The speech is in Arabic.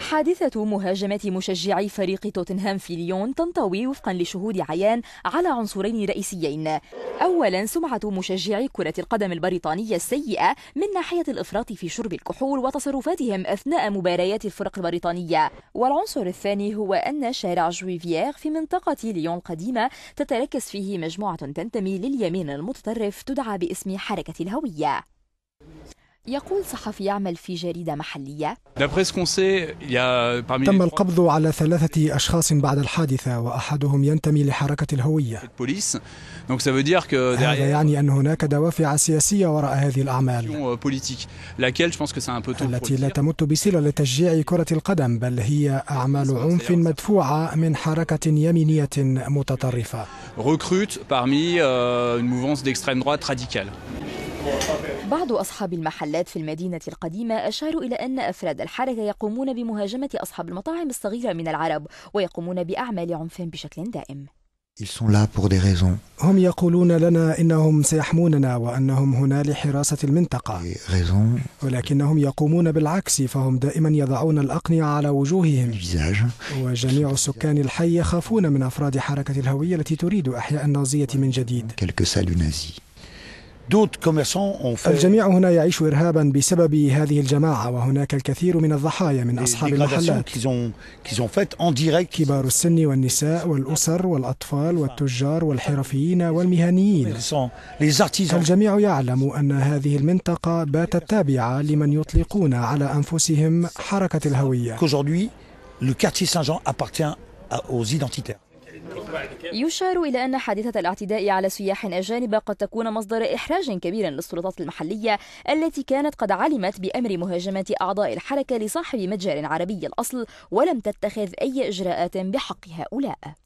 حادثة مهاجمة مشجعي فريق توتنهام في ليون تنطوي وفقا لشهود عيان على عنصرين رئيسيين أولا سمعة مشجعي كرة القدم البريطانية السيئة من ناحية الإفراط في شرب الكحول وتصرفاتهم أثناء مباريات الفرق البريطانية والعنصر الثاني هو أن شارع جويفيير في منطقة ليون القديمة تتركز فيه مجموعة تنتمي لليمين المتطرف تدعى باسم حركة الهوية يقول صحفي يعمل في جريدة محلية تم القبض على ثلاثة أشخاص بعد الحادثة وأحدهم ينتمي لحركة الهوية هذا يعني euh, أن هناك دوافع سياسية وراء هذه الأعمال euh, التي لا تمت بصلة لتشجيع كرة القدم بل هي أعمال عنف مدفوعة من حركة يمينية متطرفة بعض أصحاب المحلات في المدينة القديمة أشاروا إلى أن أفراد الحركة يقومون بمهاجمة أصحاب المطاعم الصغيرة من العرب ويقومون بأعمال عنف بشكل دائم هم يقولون لنا إنهم سيحموننا وأنهم هنا لحراسة المنطقة ولكنهم يقومون بالعكس فهم دائما يضعون الأقنية على وجوههم وجميع سكان الحي يخافون من أفراد حركة الهوية التي تريد أحياء النازية من جديد الجميع هنا يعيش إرهابا بسبب هذه الجماعة وهناك الكثير من الضحايا من أصحاب المحلات كبار السن والنساء والأسر والأطفال والتجار والحرفيين والمهنيين الجميع يعلم أن هذه المنطقة باتت تابعة لمن يطلقون على أنفسهم حركة الهوية يشار إلى أن حادثة الاعتداء على سياح أجانب قد تكون مصدر إحراج كبير للسلطات المحلية التي كانت قد علمت بأمر مهاجمة أعضاء الحركة لصاحب متجر عربي الأصل ولم تتخذ أي إجراءات بحق هؤلاء